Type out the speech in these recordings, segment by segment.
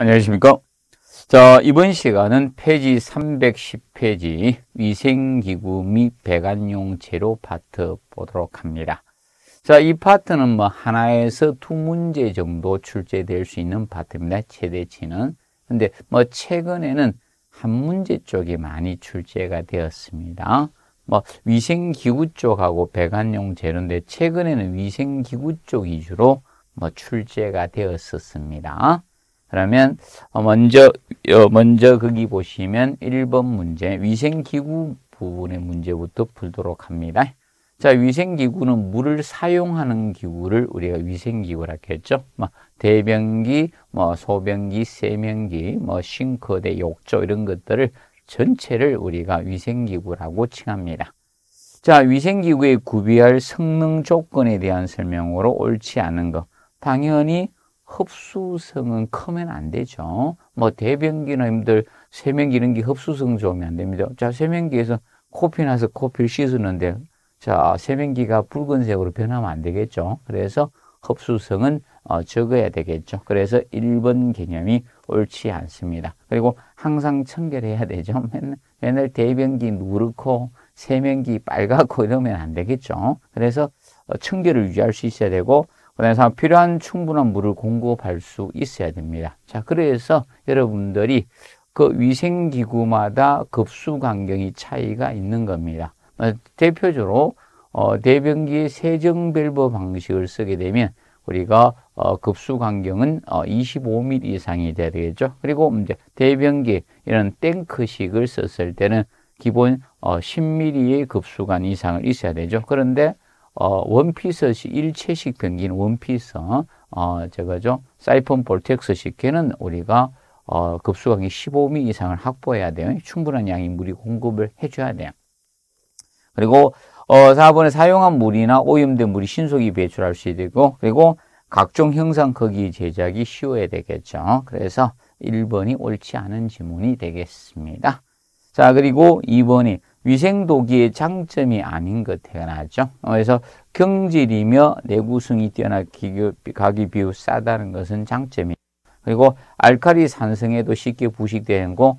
안녕하십니까 자 이번 시간은 페이지 310페이지 위생기구 및 배관용 재료 파트 보도록 합니다 자이 파트는 뭐 하나에서 두 문제 정도 출제될 수 있는 파트입니다 최대치는 근데 뭐 최근에는 한 문제 쪽이 많이 출제가 되었습니다 뭐 위생기구 쪽하고 배관용 재료인데 최근에는 위생기구 쪽 위주로 뭐 출제가 되었었습니다 그러면 어, 먼저 어, 먼저 거기 보시면 1번 문제 위생기구 부분의 문제부터 풀도록 합니다. 자, 위생기구는 물을 사용하는 기구를 우리가 위생기구라 했죠. 뭐 대변기, 뭐 소변기, 세면기, 뭐 싱크대, 욕조 이런 것들을 전체를 우리가 위생기구라고 칭합니다. 자, 위생기구의 구비할 성능 조건에 대한 설명으로 옳지 않은 것. 당연히 흡수성은 크면 안 되죠. 뭐 대변기님들 세면기 이런 게 흡수성 좋으면 안 됩니다. 자, 세면기에서 코피 나서 코피를 씻었는데 자, 세면기가 붉은색으로 변하면 안 되겠죠. 그래서 흡수성은 어, 적어야 되겠죠. 그래서 1번 개념이 옳지 않습니다. 그리고 항상 청결해야 되죠. 맨날, 맨날 대변기 누렇고 세면기 빨갛고 이러면 안 되겠죠. 그래서 어, 청결을 유지할 수 있어야 되고 그래서 필요한 충분한 물을 공급할 수 있어야 됩니다. 자, 그래서 여러분들이 그 위생기구마다 급수 강경이 차이가 있는 겁니다. 어, 대표적으로 어, 대변기의 세정 밸브 방식을 쓰게 되면 우리가 어, 급수 강경은 어, 25mm 이상이 돼야 되겠죠. 그리고 이제 대변기 이런 탱크식을 썼을 때는 기본 어, 10mm의 급수관 이상을 있어야 되죠. 그런데 어, 원피스시 일체식 변기는 원피스, 어, 저거죠. 사이폰 볼텍스시계는 우리가 어, 급수강이 15미 이상을 확보해야 돼요. 충분한 양의 물이 공급을 해줘야 돼요. 그리고 어, 4번에 사용한 물이나 오염된 물이 신속히 배출할 수 있고 그리고 각종 형상 크기 제작이 쉬워야 되겠죠. 그래서 1번이 옳지 않은 지문이 되겠습니다. 자, 그리고 2번이 위생도기의 장점이 아닌 것 태어나죠. 어, 그래서 경질이며 내구성이 뛰어나 기교, 가기 비유 싸다는 것은 장점이 에요 그리고 알칼리 산성에도 쉽게 부식되고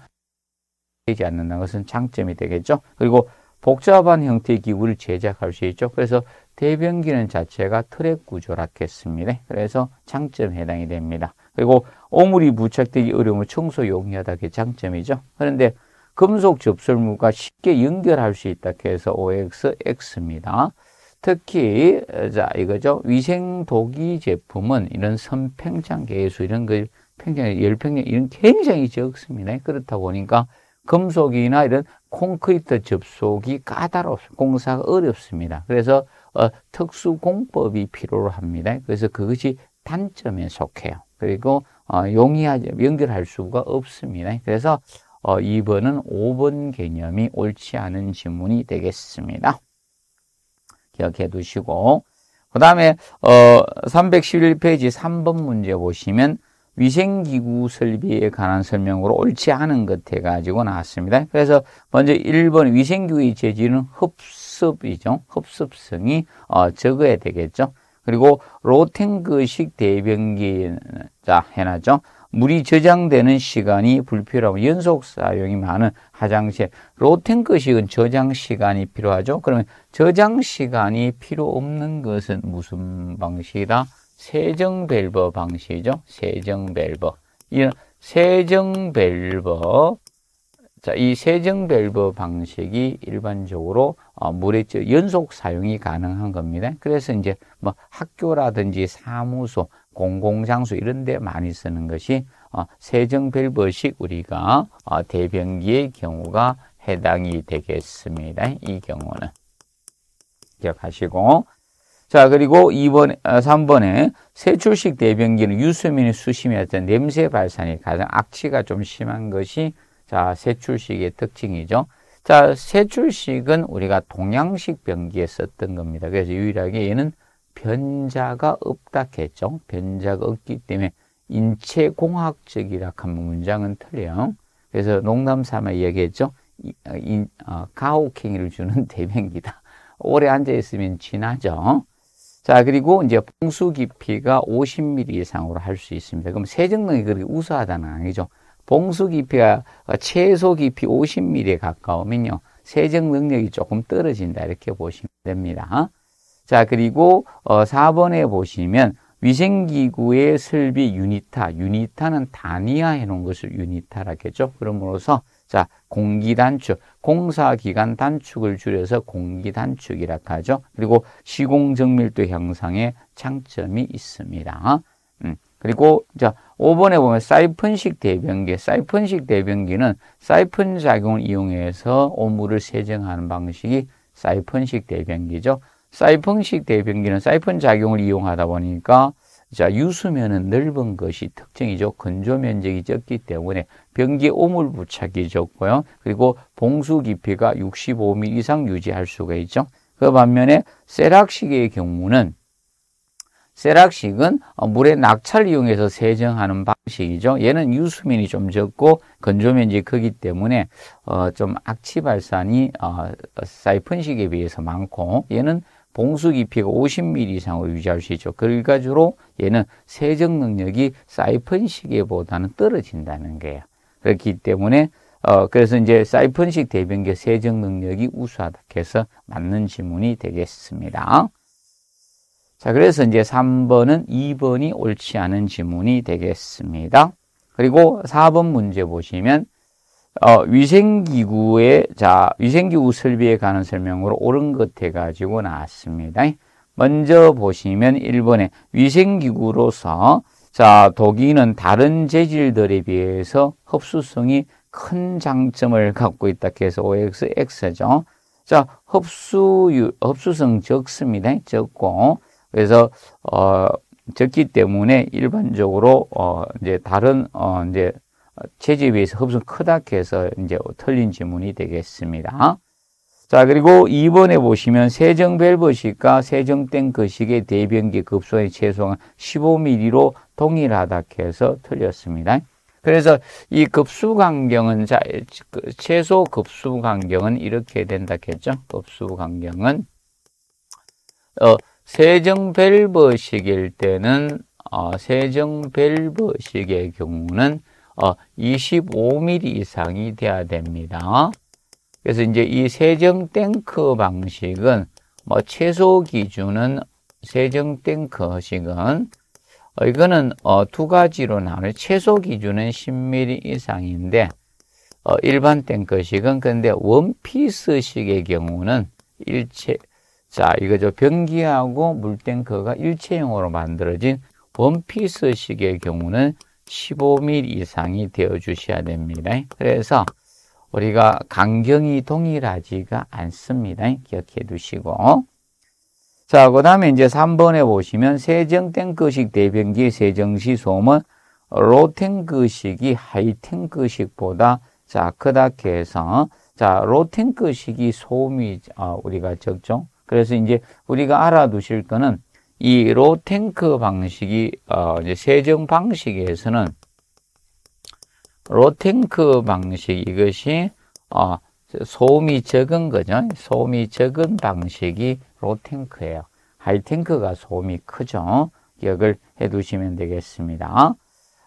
되지 않는다는 것은 장점이 되겠죠. 그리고 복잡한 형태의 기구를 제작할 수 있죠. 그래서 대변기는 자체가 트랙 구조라겠습니다. 그래서 장점에 해당이 됩니다. 그리고 오물이 부착되기 어려움을 청소 용이하다게 장점이죠. 그런데 금속 접설물과 쉽게 연결할 수 있다 그래서 OXX입니다. 특히 자 이거죠 위생 도기 제품은 이런 선팽창 개수 이런 걸 평장 열팽량 이런 굉장히 적습니다. 그렇다 보니까 금속이나 이런 콘크리트 접속이 까다롭 습니다 공사가 어렵습니다. 그래서 어, 특수 공법이 필요로 합니다. 그래서 그것이 단점에 속해요. 그리고 어, 용이하지 연결할 수가 없습니다. 그래서 어, 2번은 5번 개념이 옳지 않은 질문이 되겠습니다. 기억해 두시고 그 다음에 어, 311페이지 3번 문제 보시면 위생기구 설비에 관한 설명으로 옳지 않은 것 해가지고 나왔습니다. 그래서 먼저 1번 위생기구의 재질은 흡습이죠. 흡습성이 어, 적어야 되겠죠. 그리고 로탱크식 대변기 자 해놨죠. 물이 저장되는 시간이 불필요하고 연속 사용이 많은 화장실 로탱크식은 저장 시간이 필요하죠. 그러면 저장 시간이 필요 없는 것은 무슨 방식이다? 세정 밸브 방식이죠. 세정 밸브. 이런 세정 밸브 자, 이 세정 밸브 방식이 일반적으로 어, 물의 연속 사용이 가능한 겁니다. 그래서 이제 뭐 학교라든지 사무소 공공장소 이런 데 많이 쓰는 것이 어, 세정벨버식 우리가 어, 대변기의 경우가 해당이 되겠습니다. 이 경우는 기억하시고 자 그리고 2번 3번에 어, 세출식 대변기는 유수민의 수심이었던 냄새 발산이 가장 악취가 좀 심한 것이 자 세출식의 특징이죠. 자 세출식은 우리가 동양식 변기에 썼던 겁니다. 그래서 유일하게 얘는 변자가 없다 했죠. 변자가 없기 때문에 인체공학적이라 한 문장은 틀려. 요 그래서 농담 삼아 얘기했죠. 아, 인, 어, 가혹행위를 주는 대변기다. 오래 앉아있으면 진하죠. 자, 그리고 이제 봉수 깊이가 50mm 이상으로 할 수 있습니다. 그럼 세정능이 그렇게 우수하다는 아니죠. 봉수 깊이가 최소 깊이 50mm에 가까우면요. 세정 능력이 조금 떨어진다. 이렇게 보시면 됩니다. 자, 그리고 어, 4번에 보시면 위생기구의 설비 유니타, 유니타는 단위화 해놓은 것을 유니타라겠죠. 그러므로써자 공기 단축, 공사 기간 단축을 줄여서 공기 단축이라 하죠. 그리고 시공 정밀도 향상에 장점이 있습니다. 음. 그리고 자 5번에 보면 사이픈식 대변기, 사이픈식 대변기는 사이픈 작용을 이용해서 오물을 세정하는 방식이 사이픈식 대변기죠. 사이펀식 대변기는 사이펀 작용을 이용하다 보니까 자 유수면은 넓은 것이 특징이죠. 건조 면적이 적기 때문에 변기 오물 부착이 적고요. 그리고 봉수 깊이가 65mm 이상 유지할 수가 있죠. 그 반면에 세락식의 경우는 세락식은 물에 낙찰 이용해서 세정하는 방식이죠. 얘는 유수면이 좀 적고 건조면이 적 크기 때문에 어, 좀 악취 발산이 어, 사이펀식에 비해서 많고 얘는 봉수 깊이가 50mm 이상을 유지할 수 있죠. 그러니까 주로 얘는 세정 능력이 사이펀 시계보다는 떨어진다는 거예요. 그렇기 때문에 어 그래서 이제 사이펀식 대변기 세정 능력이 우수하다 해서 맞는 지문이 되겠습니다. 자, 그래서 이제 3번은 2번이 옳지 않은 지문이 되겠습니다. 그리고 4번 문제 보시면 어, 위생기구의 자 위생기구 설비에 관한 설명으로 옳은 것 해가지고 나왔습니다. 먼저 보시면 1번에 위생기구로서 자독이는 다른 재질들에 비해서 흡수성이 큰 장점을 갖고 있다 해서 OXX죠. 자 흡수율 흡수성 적습니다. 적고 그래서 어 적기 때문에 일반적으로 어 이제 다른 어 이제 체제 위에서 흡수는 크다 해서 이제 틀린 지문이 되겠습니다. 자, 그리고 2번에 보시면 세정 밸브식과 세정 탱크식의 대변기 급소의 최소한 15mm로 동일하다 해서 틀렸습니다. 그래서 이 급수 간격은 자, 그 최소 급수 간격은 이렇게 된다 했죠. 급수 간격은 어, 세정 밸브식일 때는 어, 세정 밸브식의 경우는 25mm 어, 이상이 돼야 됩니다. 그래서 이제 이 세정 탱크 방식은 뭐 최소 기준은 세정 탱크식은 어, 이거는 어, 두 가지로 나눠요. 최소 기준은 10mm 이상인데 어, 일반 탱크식은 근데 원피스식의 경우는 일체 자 이거죠 변기하고 물탱크가 일체형으로 만들어진 원피스식의 경우는 15mm 이상이 되어 주셔야 됩니다. 그래서 우리가 강경이 동일하지가 않습니다. 기억해 두시고. 자, 그 다음에 이제 3번에 보시면 세정탱크식 대변기 세정시 소음은 로탱크식이 하이탱크식보다 자, 크다 해서 자, 로탱크식이 소음이 아, 우리가 적죠. 그래서 이제 우리가 알아두실 거는 이 로탱크 방식이 어, 세정 방식에서는 로탱크 방식 이것이 어, 소음이 적은 거죠. 소음이 적은 방식이 로탱크예요. 하이탱크가 소음이 크죠. 기억을 해두시면 되겠습니다.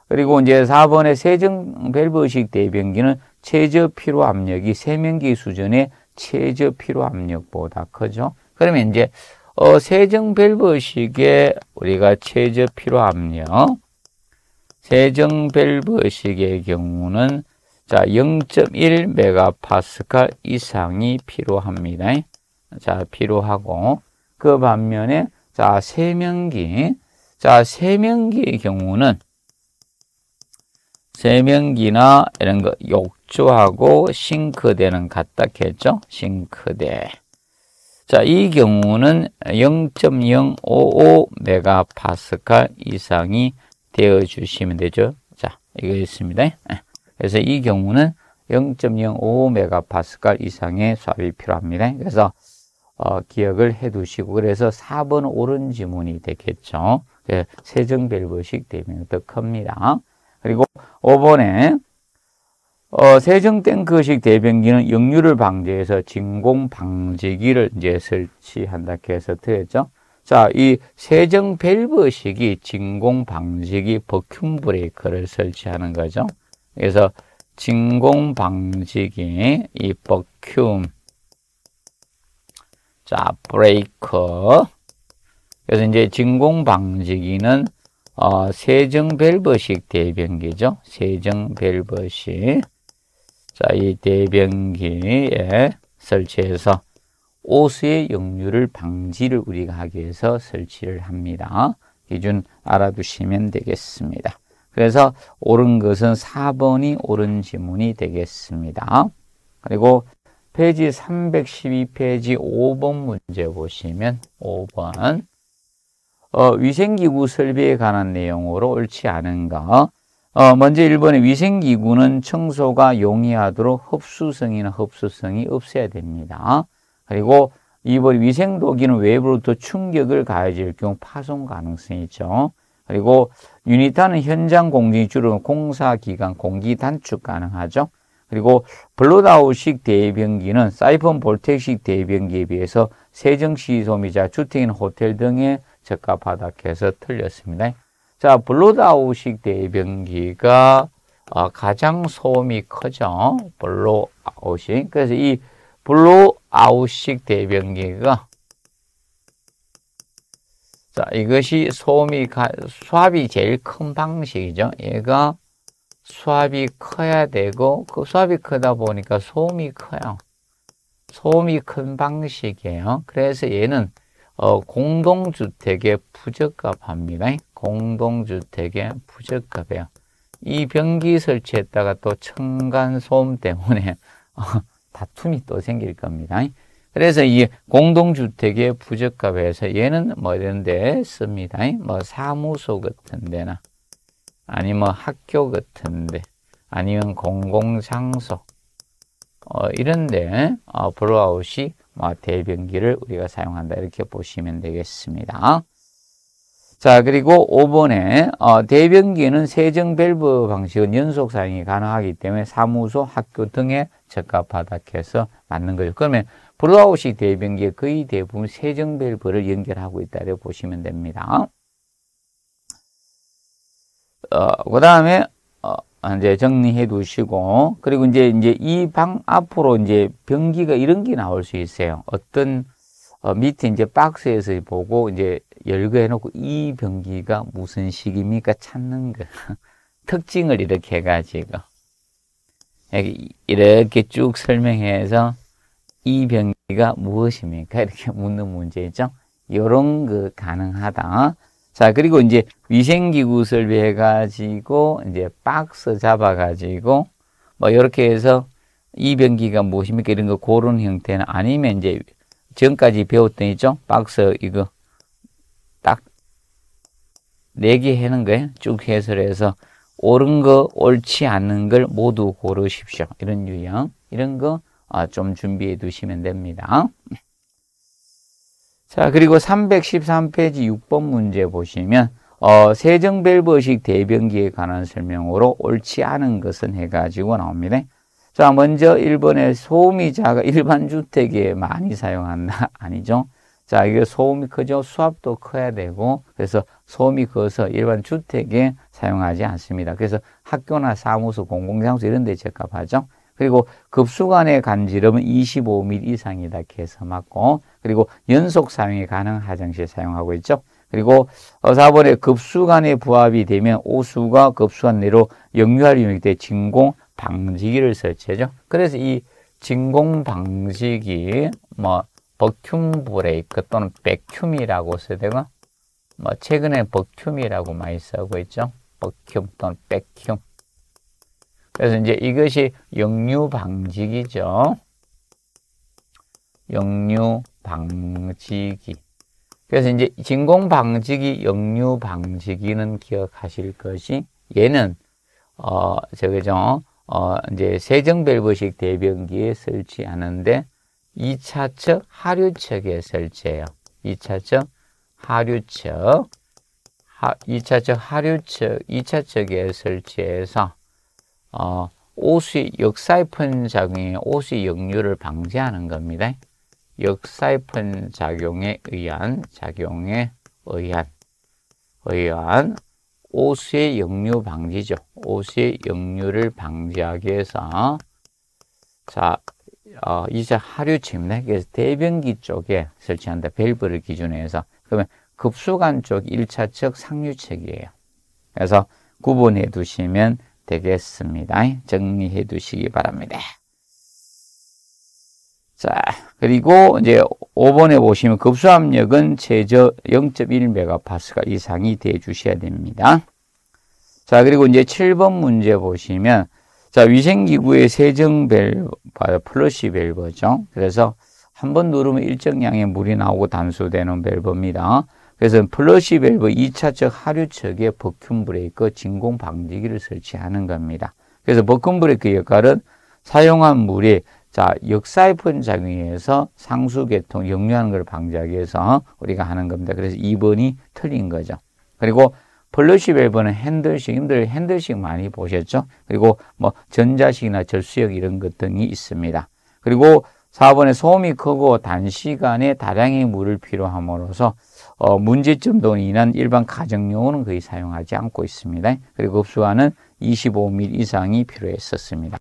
그리고 이제 4번의 세정 밸브식 대변기는 최저 피로 압력이 세면기 수준의 최저 피로 압력보다 크죠. 그러면 이제 어, 세정 밸브식에 우리가 최저 필요 압력 세정 밸브식의 경우는 자 0.1메가파스칼 이상이 필요합니다. 자 필요하고 그 반면에 자 세면기 자 세면기의 경우는 세면기나 이런 거 욕조하고 싱크대는 같았겠죠? 싱크대. 자, 이 경우는 0.055메가파스칼 이상이 되어 주시면 되죠. 자, 이거 있습니다. 예. 그래서 이 경우는 0.055메가파스칼 이상의 수압이 필요합니다. 그래서 어, 기억을 해 두시고 그래서 4번 오른 지문이 되겠죠. 그 세정 밸브식 되면 더 큽니다. 그리고 5번에 어, 세정탱크식 대변기는 역류를 방지해서 진공 방지기를 이제 설치한다 해서 드렸죠. 자, 이 세정 밸브식이 진공 방지기 버큐 브레이크를 설치하는 거죠. 그래서 진공 방지기 이버큐 자, 브레이크 그래서 이제 진공 방지기는 어, 세정 밸브식 대변기죠. 세정 밸브식 자, 이 대변기에 설치해서 오수의 역류를 방지를 우리가 하기 위해서 설치를 합니다. 기준 알아두시면 되겠습니다. 그래서 옳은 것은 4번이 옳은 지문이 되겠습니다. 그리고 페이지 312페이지 5번 문제 보시면 5번 어, 위생기구 설비에 관한 내용으로 옳지 않은 가 어, 먼저 일본의 위생기구는 청소가 용이하도록 흡수성이나 흡수성이 없어야 됩니다. 그리고 이번 위생도기는 외부로부터 충격을 가해질 경우 파손 가능성이 있죠. 그리고 유니타는 현장 공정이 주로 공사 기간 공기 단축 가능하죠. 그리고 블루다우식 대변기는 사이폰 볼텍식 대변기에 비해서 세정시 소미자, 주택인 호텔 등에 적합하다 해서 틀렸습니다. 자, 블루다우식 대변기가 어, 가장 소음이 커죠 블루아웃식. 그래서 이 블루아웃식 대변기가 자, 이것이 소음이 가, 수압이 제일 큰 방식이죠. 얘가 수압이 커야 되고 그 수압이 크다 보니까 소음이 커요. 소음이 큰 방식이에요. 그래서 얘는 어, 공동주택에 부적합합니다. 공동주택의 부적합해요. 이 변기 설치했다가 또 층간소음 때문에 어, 다툼이 또 생길 겁니다. 그래서 이 공동주택의 부적합해서 얘는 뭐 이런 데 씁니다. 뭐 사무소 같은 데나 아니면 뭐 학교 같은 데 아니면 공공장소 어, 이런 데 어, 브로아웃이 뭐 대변기를 우리가 사용한다 이렇게 보시면 되겠습니다. 자, 그리고 5번에 어, 대변기는 세정 밸브 방식은 연속 사용이 가능하기 때문에 사무소, 학교 등에 적합하다 해서 맞는 거죠. 그러면 블루아웃식 대변기에 거의 대부분 세정 밸브를 연결하고 있다고 보시면 됩니다. 어, 그 다음에 어, 이제 정리해 두시고 그리고 이제 이제 이 방 앞으로 이제 변기가 이런 게 나올 수 있어요. 어떤 어, 밑에 이제 박스에서 보고 이제 열거해놓고 이 병기가 무슨 식입니까? 찾는 거. 특징을 이렇게 해가지고. 이렇게 쭉 설명해서 이 병기가 무엇입니까? 이렇게 묻는 문제죠. 요런거 가능하다. 자, 그리고 이제 위생기구 설비해가지고 이제 박스 잡아가지고 뭐 이렇게 해서 이병기가 무엇입니까? 이런 거 고른 형태는 아니면 이제 전까지 배웠던 있죠? 박스 이거 내기 하는 거예요. 쭉 해설해서 옳은 거, 옳지 않은 걸 모두 고르십시오. 이런 유형, 이런 거좀 아, 준비해 두시면 됩니다. 자, 그리고 313페이지 6번 문제 보시면 어, 세정밸브식 대변기에 관한 설명으로 옳지 않은 것은 해가지고 나옵니다. 자, 먼저 1번에 소음이작가 일반 주택에 많이 사용한다. 아니죠? 자, 이게 소음이 크죠? 수압도 커야 되고, 그래서 소음이 커서 일반 주택에 사용하지 않습니다. 그래서 학교나 사무소, 공공장소 이런 데 적합하죠. 그리고 급수간의 간지럼은 25mm 이상이다 해서 맞고, 그리고 연속 사용이 가능한 화장실 사용하고 있죠. 그리고 4번에 급수간의 부합이 되면 오수가 급수간 내로 역류할 유형이 때 진공 방지기를 설치하죠. 그래서 이 진공 방지기, 뭐, 버큐 브레이크 또는 백큐이라고 써야 되고 뭐 최근에 버큐이라고 많이 쓰고 있죠. 버큐 또는 백큐. 그래서 이제 이것이 역류 방지기죠. 역류 방지기. 그래서 이제 진공 방지기, 역류 방지기는 기억하실 것이 얘는 어 저거죠. 어 이제 세정 밸브식 대변기에 설치하는데 2차측 하류측에설치해요 2차측 하류측 하, 2차측 하류측 2차측의 설치에서 어, 오수의 역사이픈 작용이 오수의 역류를 방지하는 겁니다. 역사이픈 작용에 의한 작용에 의한 의한 오수의 역류 방지죠. 오수의 역류를 방지하기 위해서 자 어, 이제 하류 침맥에서 대변기 쪽에 설치한다. 밸브를 기준으로 해서. 그러면 급수관 쪽 1차측 상류책이에요 그래서 구분해 두시면 되겠습니다. 정리해 두시기 바랍니다. 자, 그리고 이제 5번에 보시면 급수압력은 최저 0.1메가파스칼 이상이 돼 주셔야 됩니다. 자, 그리고 이제 7번 문제 보시면 자, 위생기구의 세정 밸브, 플러시 밸브죠. 그래서 한 번 누르면 일정량의 물이 나오고 단수되는 밸브입니다. 그래서 플러시 밸브 2차적 하류측에 버큐 브레이크 진공 방지기를 설치하는 겁니다. 그래서 버큐 브레이크 역할은 사용한 물이 자, 역사이픈 작용에 해서 상수 계통 역류하는 걸 방지하기 위해서 우리가 하는 겁니다. 그래서 2번이 틀린 거죠. 그리고 플러시 밸브는 핸들식, 들 핸들식 많이 보셨죠? 그리고 뭐 전자식이나 절수역 이런 것 등이 있습니다. 그리고 4번에 소음이 크고 단시간에 다량의 물을 필요함으로써 어, 문제점 도 인한 일반 가정용어는 거의 사용하지 않고 있습니다. 그리고 급수화는 25mm 이상이 필요했었습니다.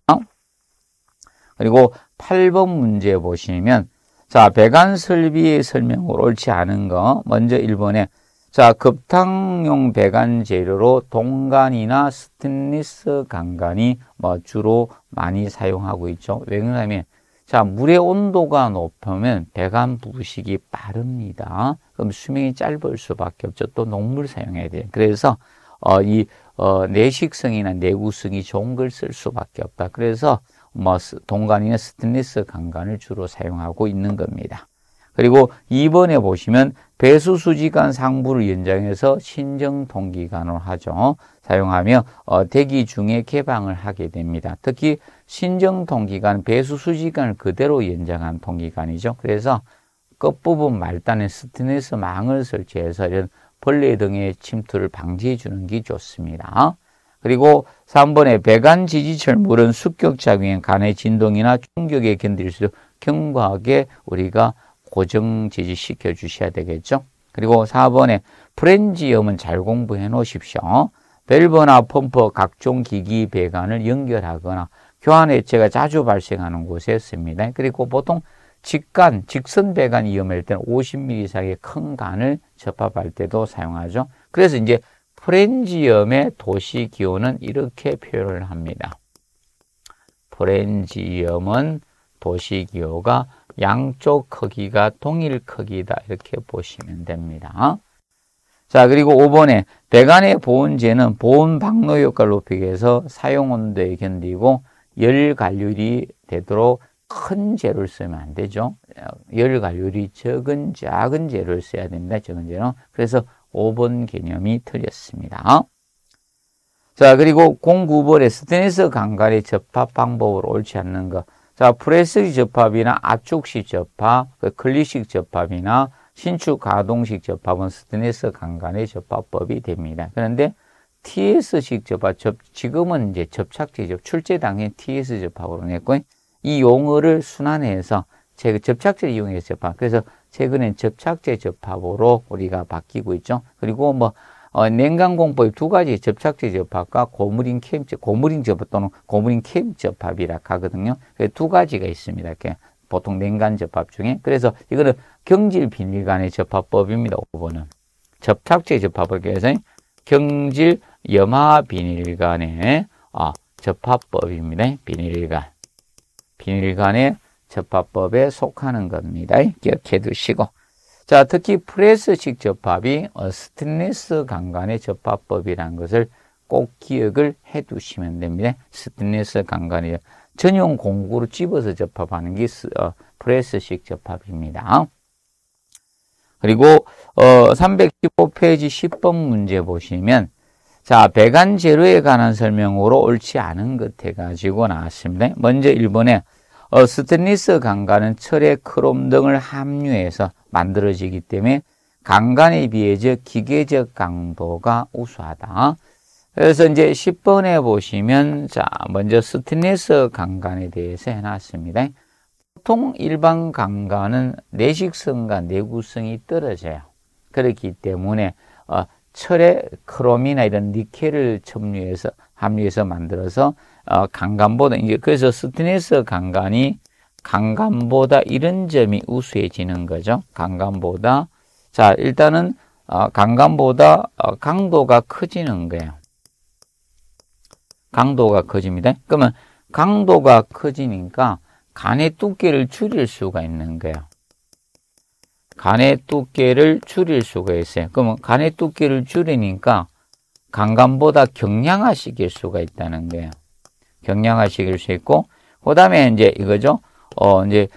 그리고 8번 문제 보시면 자 배관 설비의 설명으로 옳지 않은 거 먼저 1번에 자, 급탕용 배관 재료로 동간이나 스테인리스 강간이 뭐 주로 많이 사용하고 있죠. 왜 그러냐면 자, 물의 온도가 높으면 배관 부식이 빠릅니다. 그럼 수명이 짧을 수밖에 없죠. 또 녹물 사용해야 돼요. 그래서 어, 이 어, 내식성이나 내구성이 좋은 걸 쓸 수밖에 없다. 그래서 뭐 동간이나 스테인리스 강간을 주로 사용하고 있는 겁니다. 그리고 2번에 보시면 배수수지관 상부를 연장해서 신정통기관을 하죠. 사용하며 대기 중에 개방을 하게 됩니다. 특히 신정통기관, 배수수지관을 그대로 연장한 통기관이죠. 그래서 끝부분 말단에 스티네스 망을 설치해서 이런 벌레 등의 침투를 방지해 주는 게 좋습니다. 그리고 3번에 배관 지지철 물은 습격작용의 간의 진동이나 충격에 견딜 수 있도록 견과하게 우리가 고정 지지시켜 주셔야 되겠죠. 그리고 4번에 프렌지엄은 잘 공부해 놓으십시오. 밸버나 펌프 각종 기기 배관을 연결하거나 교환해체가 자주 발생하는 곳에 있습니다 그리고 보통 직간, 직선 배관 위험할 때는 50mm 이상의 큰 간을 접합할 때도 사용하죠. 그래서 이제 프렌지엄의 도시 기온은 이렇게 표현을 합니다. 프렌지엄은 도시 기호가 양쪽 크기가 동일 크기다 이렇게 보시면 됩니다. 자 그리고 5번에 배관의 보온재는 보온 방로 효과를 높이기 위해서 사용 온도에 견디고 열 관률이 되도록 큰 재를 쓰면 안 되죠. 열 관률이 적은 작은 재를 써야 됩니다. 적은 재는 그래서 5번 개념이 틀렸습니다. 자 그리고 09번에 스테인리스 강간의 접합 방법으 옳지 않는 것 자, 프레스식 접합이나 압축식 접합, 그 클리식 접합이나 신축 가동식 접합은 스트네스 강간의 접합법이 됩니다. 그런데 TS식 접합, 접, 지금은 이제 접착제 접, 출제당의 TS 접합으로 냈고, 이 용어를 순환해서 제 접착제 를 이용해서 접합. 그래서 최근엔 접착제 접합으로 우리가 바뀌고 있죠. 그리고 뭐 어, 냉간공법이두 가지 접착제 접합과 고무링 캠임접 고무링 접합 또는 고무링 캠 접합이라 하거든요. 두 가지가 있습니다. 이렇게 보통 냉간 접합 중에 그래서 이거는 경질 비닐간의 접합법입니다. 5번은 접착제 접합을 위해서 경질 염화 비닐간의 아, 접합법입니다. 비닐간 비닐간의 접합법에 속하는 겁니다. 기억해 두시고 자, 특히 프레스식 접합이 어, 스테인리스 강간의 접합법이라는 것을 꼭 기억을 해 두시면 됩니다. 스테인리스 강간이 전용 공구로 집어서 접합하는 게 어, 프레스식 접합입니다. 그리고 어, 315페이지 10번 문제 보시면 자, 배관 재료에 관한 설명으로 옳지 않은 것 해가지고 나왔습니다. 먼저 1번에 어, 스테니스 강간은 철의 크롬 등을 함유해서 만들어지기 때문에 강간에 비해서 기계적 강도가 우수하다. 그래서 이제 10번에 보시면 자 먼저 스테니스 강간에 대해서 해놨습니다. 보통 일반 강간은 내식성과 내구성이 떨어져요. 그렇기 때문에 어, 철에 크롬이나 이런 니켈을 첨유해서 합류해서 만들어서 어, 강간보다 이제 그래서 스트레스 강간이 강간보다 이런 점이 우수해지는 거죠. 강간보다 자 일단은 어, 강간보다 어, 강도가 커지는 거예요. 강도가 커집니다. 그러면 강도가 커지니까 간의 두께를 줄일 수가 있는 거예요. 간의 두께를 줄일 수가 있어요. 그러면 간의 두께를 줄이니까 강간보다 경량화시킬 수가 있다는 거예요. 경량화시킬 수 있고, 그 다음에 이제 이거죠. 어, 이제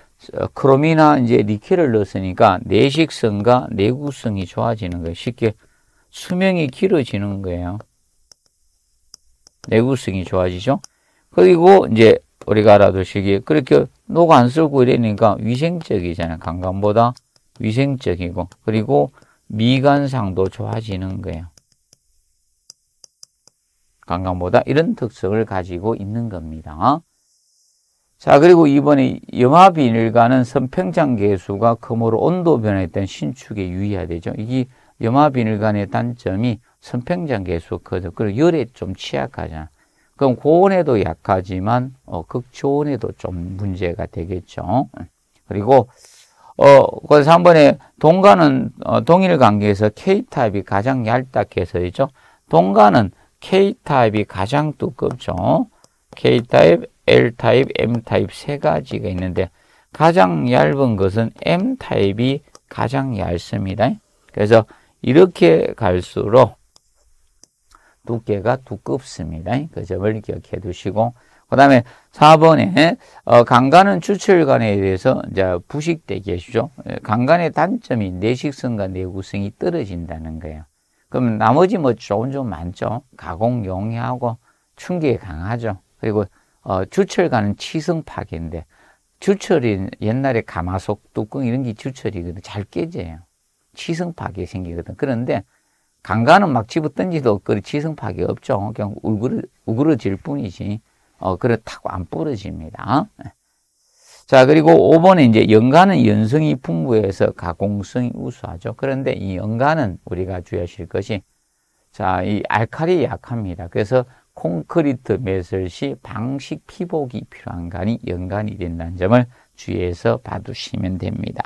크롬이나 이제 니켈을 넣었으니까 내식성과 내구성이 좋아지는 거예요. 쉽게 수명이 길어지는 거예요. 내구성이 좋아지죠. 그리고 이제 우리가 알아두시기 그렇게 녹안 쓰고 이러니까 위생적이잖아요. 강간보다 위생적이고 그리고 미관상도 좋아지는 거예요. 관광보다 이런 특성을 가지고 있는 겁니다. 자 그리고 이번에 염화비닐과는 선평장 개수가 크므로 온도 변화에 따른 신축에 유의해야 되죠. 이게 염화비닐관의 단점이 선평장 개수 크죠. 그리고 열에 좀 취약하잖아. 그럼 고온에도 약하지만 어, 극초온에도 좀 문제가 되겠죠. 그리고 어, 그래서 한 번에 동가는 어, 동일 관계에서 K타입이 가장 얇다 해서이죠. 동가는 K타입이 가장 두껍죠. K타입, L타입, M타입 세 가지가 있는데 가장 얇은 것은 M타입이 가장 얇습니다. 그래서 이렇게 갈수록 두께가 두껍습니다. 그 점을 기억해 두시고 그 다음에 4번에 어, 강간은 추출관에 의해서 이제 부식되게 해주죠. 예, 강간의 단점이 내식성과 내구성이 떨어진다는 거예요. 그럼 나머지 뭐 좋은 점 많죠. 가공 용이하고 충격이 강하죠. 그리고 어, 주철가은 치성 파괴인데 주철이 옛날에 가마솥 뚜껑 이런 게 주철이거든. 잘 깨져요. 치성 파괴 생기거든. 그런데 강간은 막 집어 던지도 그리 치성 파괴 없죠. 그냥 울그러 우그러질 뿐이지. 어, 그렇다고 안 부러집니다. 자, 그리고 5번에 이제 연간은 연성이 풍부해서 가공성이 우수하죠. 그런데 이 연간은 우리가 주의하실 것이 자, 이 알칼리 약합니다. 그래서 콘크리트 매설 시 방식 피복이 필요한 간이 연간이 된다는 점을 주의해서 봐두시면 됩니다.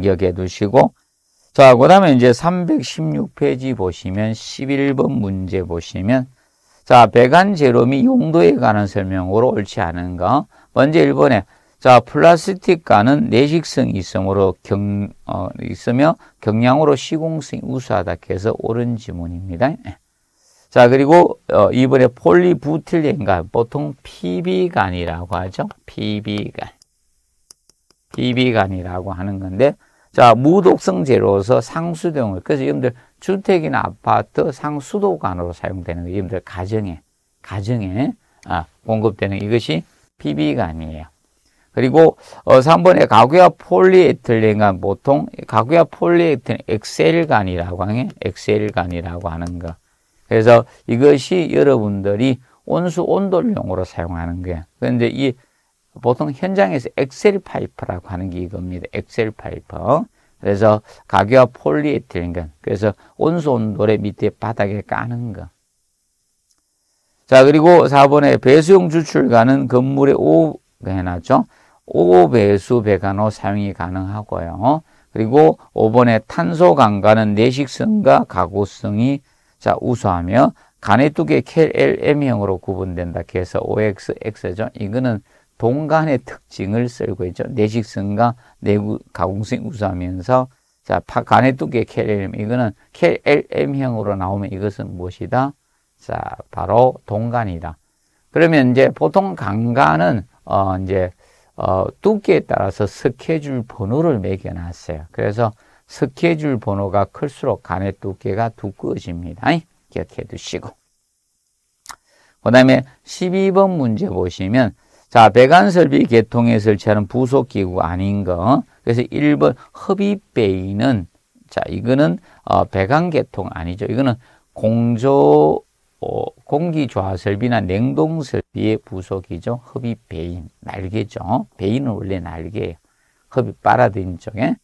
기억해 두시고 자, 그 다음에 이제 316페이지 보시면 11번 문제 보시면 자, 배관재료이 용도에 관한 설명으로 옳지 않은가? 먼저 1번에 자, 플라스틱과는 내식성이 있으므로 경, 어, 있으며 경량으로 시공성이 우수하다 해서 옳은 지문입니다. 자, 그리고 어, 2번에 폴리부틸렌간, 보통 PB간이라고 하죠. PB간. PB간이라고 하는 건데, 자, 무독성 제로서 상수동을, 그래서 여러분들 주택이나 아파트, 상수도관으로 사용되는 여러분들 가정에 가정에 아, 공급되는 이것이 PB감이에요. 그리고 어, 3번에 가구야 폴리에틸렌간 보통 가구야 폴리에틸렌 엑셀관이라고 하는 엑셀관이라고 하는 거. 그래서 이것이 여러분들이 온수 온돌용으로 사용하는 거예요. 그런데 이 보통 현장에서 엑셀 파이프라고 하는 게 이겁니다. 엑셀 파이프. 그래서 가귀와 폴리에틸인간 그래서 온수온 노래 밑에 바닥에 까는 거. 자 그리고 4번에 배수용 주출가는 건물에 5 그 해놨죠. 5배수 배관호 사용이 가능하고요. 그리고 5번에 탄소 강가는 내식성과 가구성이 자 우수하며 간의 두께 KLM형으로 구분된다. 그래서 OXX죠. 이거는 동간의 특징을 썰고 있죠. 내식선과 내구 가공성 이 우수하면서 자, 간의 두께 KLM 이거는 KLM형으로 나오면 이것은 무엇이다? 자, 바로 동간이다. 그러면 이제 보통 강간은 어 이제 어 두께에 따라서 스케줄 번호를 매겨 놨어요. 그래서 스케줄 번호가 클수록 간의 두께가 두꺼워집니다. 기억해 두시고. 그 다음에 12번 문제 보시면 자, 배관설비 개통에 설치하는 부속기구 아닌 거. 그래서 1번 흡입베이는 자, 이거는 어, 배관 개통 아니죠. 이거는 공조 어, 공기조화설비나 냉동설비의 부속이죠. 흡입 베인 날개죠. 베인은 원래 날개예요. 허비 빨아들인 쪽에.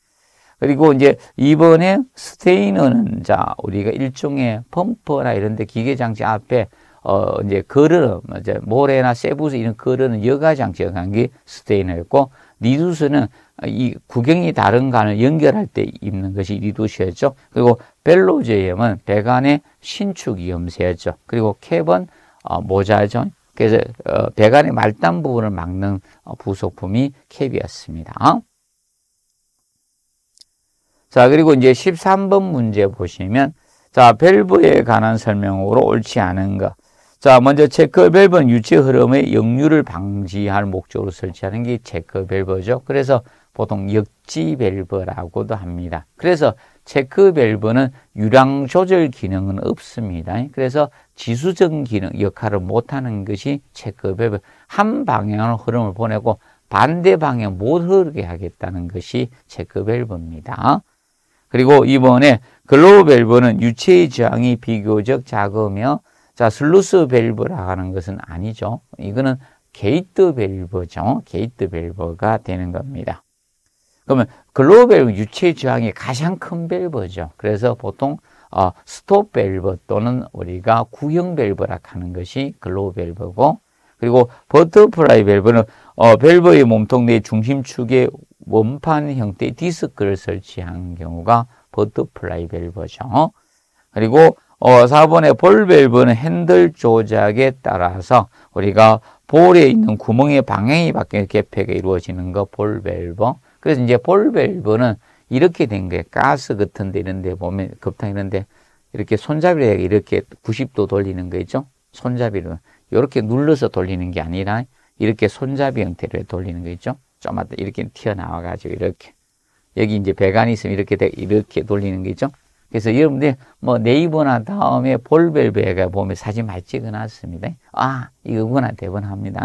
그리고 이제 이번에 스테이너는 자, 우리가 일종의 펌퍼나 이런 데 기계장치 앞에 어, 이제 거르는, 이제 모래나 세부스 이런 거르는 여가장 지역한 게 스테이너였고, 리두스는 이 구경이 다른 간을 연결할 때 입는 것이 리두스였죠. 그리고 벨로제염은 배관의 신축 염세였죠. 그리고 캡은 어, 모자죠. 그래서 어, 배관의 말단 부분을 막는 어, 부속품이 캡이었습니다. 자, 그리고 이제 13번 문제 보시면 자, 벨브에 관한 설명으로 옳지 않은 것. 자, 먼저 체크 밸브는 유체 흐름의 역류를 방지할 목적으로 설치하는 게 체크 밸브죠. 그래서 보통 역지 밸브라고도 합니다. 그래서 체크 밸브는 유량 조절 기능은 없습니다. 그래서 지수적 기능 역할을 못하는 것이 체크 밸브. 한 방향으로 흐름을 보내고 반대 방향 못 흐르게 하겠다는 것이 체크 밸브입니다. 그리고 이번에 글로우 밸브는 유체의 저항이 비교적 작으며 자, 슬루스 밸브라 하는 것은 아니죠. 이거는 게이트 밸브죠. 게이트 밸브가 되는 겁니다. 그러면 글로벨 유체 저항이 가장 큰 밸브죠. 그래서 보통 어, 스톱 밸브 또는 우리가 구형 밸브라 하는 것이 글로우 브고 그리고 버터프라이 밸브는 어, 밸브의 몸통 내 중심축에 원판 형태의 디스크를 설치한 경우가 버터프라이 밸브죠. 그리고 어, 4번에 볼밸브는 핸들 조작에 따라서 우리가 볼에 있는 구멍의 방향이 바뀌는 개폐가 이루어지는 거 볼밸브. 그래서 이제 볼밸브는 이렇게 된 거예요. 가스 같은 데 이런 데 보면 급탕 이런 데 이렇게 손잡이를 이렇게 90도 돌리는 거 있죠? 손잡이를 이렇게 눌러서 돌리는 게 아니라 이렇게 손잡이 형태로 돌리는 거 있죠? 좀 이렇게 튀어나와 가지고 이렇게 여기 이제 배관이 있으면 이렇게 이렇게 돌리는 거 있죠? 그래서 여러분들 뭐 네이버나 다음에 볼벨베가 보면 사진 많이 찍어 놨습니다. 아, 이거구나 대번합니다.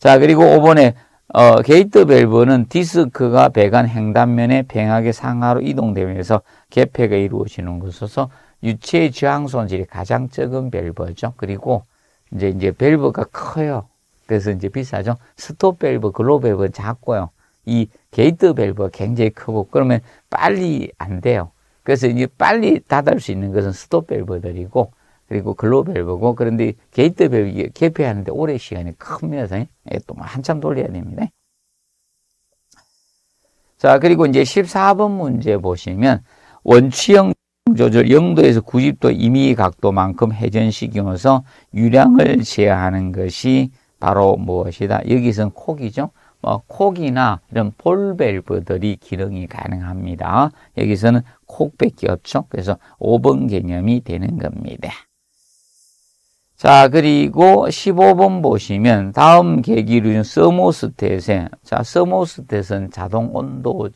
자, 그리고 5번에 어, 게이트 밸브는 디스크가 배관 횡단면에 뱅하게 상하로 이동되면서 개폐가 이루어지는 것으로서 유체 저항 손질이 가장 적은 밸브죠. 그리고 이제 이제 밸브가 커요. 그래서 이제 비싸죠. 스톱 밸브, 글로 밸브는 작고요. 이 게이트 밸브가 굉장히 크고 그러면 빨리 안 돼요. 그래서 이제 빨리 닫을 수 있는 것은 스톱 밸브들이고 그리고 글로 밸브고 그런데 게이트 밸브 개폐하는데 오래 시간이 큽니다. 예, 또 뭐 한참 돌려야 됩니다. 자 그리고 이제 14번 문제 보시면 원추형 조절 0도에서 90도 임의 각도만큼 회전시키면서 유량을 제어하는 것이 바로 무엇이다. 여기선 콕이죠. 뭐 콕이나 이런 볼밸브들이 기능이 가능합니다. 여기서는 콕밖에 없죠. 그래서 5번 개념이 되는 겁니다. 자, 그리고 15번 보시면 다음 계기로인 서모스탯에 자, 서모스탯은 자동 온도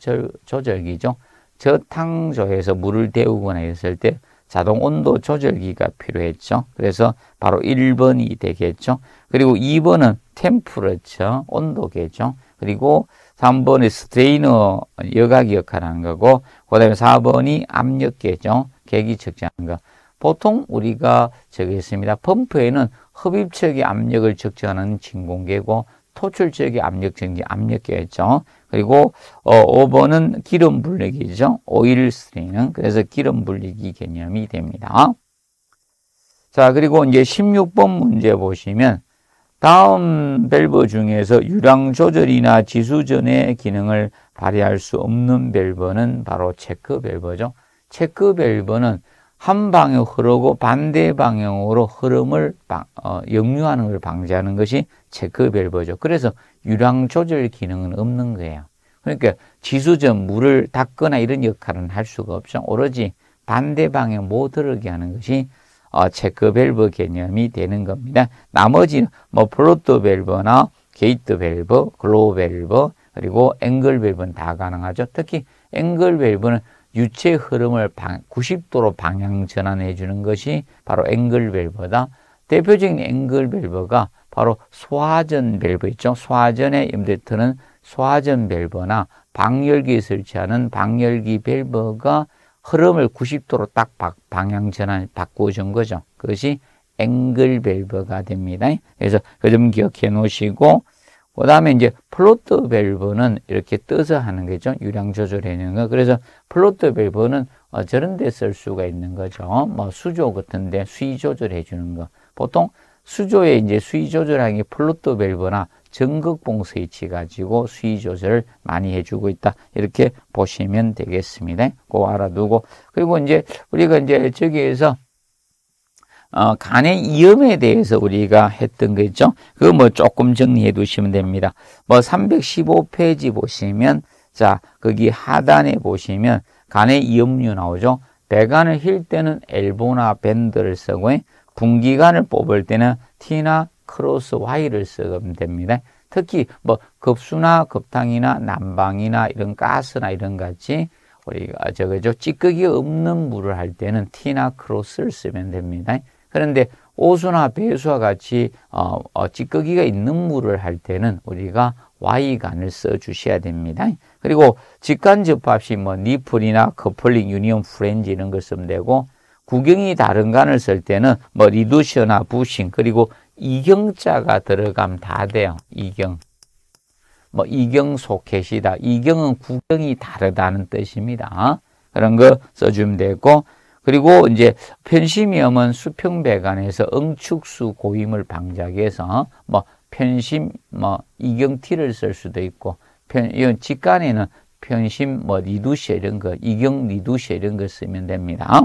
조절기죠. 저탕조에서 물을 데우거나 했을 때 자동 온도 조절기가 필요했죠. 그래서 바로 1번이 되겠죠. 그리고 2번은 템프레처, 온도계죠. 그리고 3번이 스트레이너 여각 역할하는 거고 그다음에 4번이 압력계죠. 계기 측정하는 거. 보통 우리가 적기습니다 펌프에는 흡입측의 압력을 측정하는 진공계고 토출적의 압력 증기 압력계였죠. 그리고 어, 5번은 기름 분리기죠. 오일 스트링은 그래서 기름 분리기 개념이 됩니다. 자, 그리고 이제 16번 문제 보시면 다음 밸브 중에서 유량 조절이나 지수전의 기능을 발휘할 수 없는 밸브는 바로 체크 밸브죠. 체크 밸브는 한 방향 흐르고 반대 방향으로 흐름을 방, 어, 역류하는 걸 방지하는 것이 체크 밸브죠. 그래서 유량 조절 기능은 없는 거예요. 그러니까 지수전 물을 닦거나 이런 역할은 할 수가 없죠. 오로지 반대 방향 못 흐르게 하는 것이 어, 체크 밸브 개념이 되는 겁니다. 나머지는 뭐 플로트 밸브나 게이트 밸브, 글로우 밸브, 그리고 앵글 밸브는 다 가능하죠. 특히 앵글 밸브는 유체 흐름을 90도로 방향 전환해 주는 것이 바로 앵글 밸브다. 대표적인 앵글 밸브가 바로 소화전 밸브 있죠. 소화전에 임대트는 소화전 밸브나 방열기 설치하는 방열기 밸브가 흐름을 90도로 딱 방향 전환 바꾸어준 거죠. 그것이 앵글 밸브가 됩니다. 그래서 그 점 기억해 놓으시고 그 다음에 이제 플로트 밸브는 이렇게 떠서 하는 거죠. 유량 조절해는 거. 그래서 플로트 밸브는 어, 저런 데 쓸 수가 있는 거죠. 뭐 수조 같은데 수위 조절해 주는 거. 보통 수조에 이제 수위 조절하는 플로트 밸브나 전극 봉쇄이치 가지고 수위 조절을 많이 해주고 있다. 이렇게 보시면 되겠습니다. 그 알아두고 그리고 이제 우리가 이제 저기에서 어, 간의 이염에 대해서 우리가 했던 거 있죠. 그거 뭐 조금 정리해 두시면 됩니다. 뭐 315페이지 보시면 자 거기 하단에 보시면 간의 이염류 나오죠. 배관을 힐 때는 엘보나 밴드를 쓰고 분기관을 뽑을 때는 T나 크로스 Y를 쓰면 됩니다. 특히 뭐 급수나 급탕이나 난방이나 이런 가스나 이런 같이 우리가 저거죠 찌꺼기 없는 물을 할 때는 T나 크로스를 쓰면 됩니다. 그런데 오수나 배수와 같이 어, 어, 찌꺼기가 있는 물을 할 때는 우리가 Y간을 써 주셔야 됩니다. 그리고 직관 접합시 뭐 니플이나 커플링 유니온 프렌즈 이런 걸 쓰면 되고 구경이 다른 간을 쓸 때는 뭐 리두셔나 부싱 그리고 이경자가 들어가면 다 돼요. 이경. 뭐 이경 소켓이다. 이경은 구경이 다르다는 뜻입니다. 그런 거 써주면 되고 그리고 이제 편심염은 수평배관에서 응축수 고임을 방지해서 뭐 편심 뭐 이경티를 쓸 수도 있고 편 이건 직간에는 편심 뭐 리두시 이런 거 이경 리두시 이런 거 쓰면 됩니다.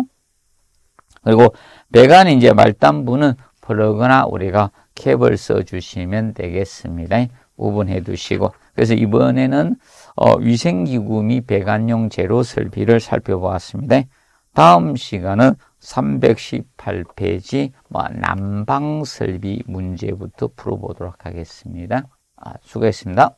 그리고 배관 이제 말단부는 그러거나 우리가 캡을 써주시면 되겠습니다. 구분해 두시고 그래서 이번에는 어, 위생기구 및 배관용 재료 설비를 살펴보았습니다. 다음 시간은 318페이지 뭐 난방설비 문제부터 풀어보도록 하겠습니다. 아, 수고했습니다.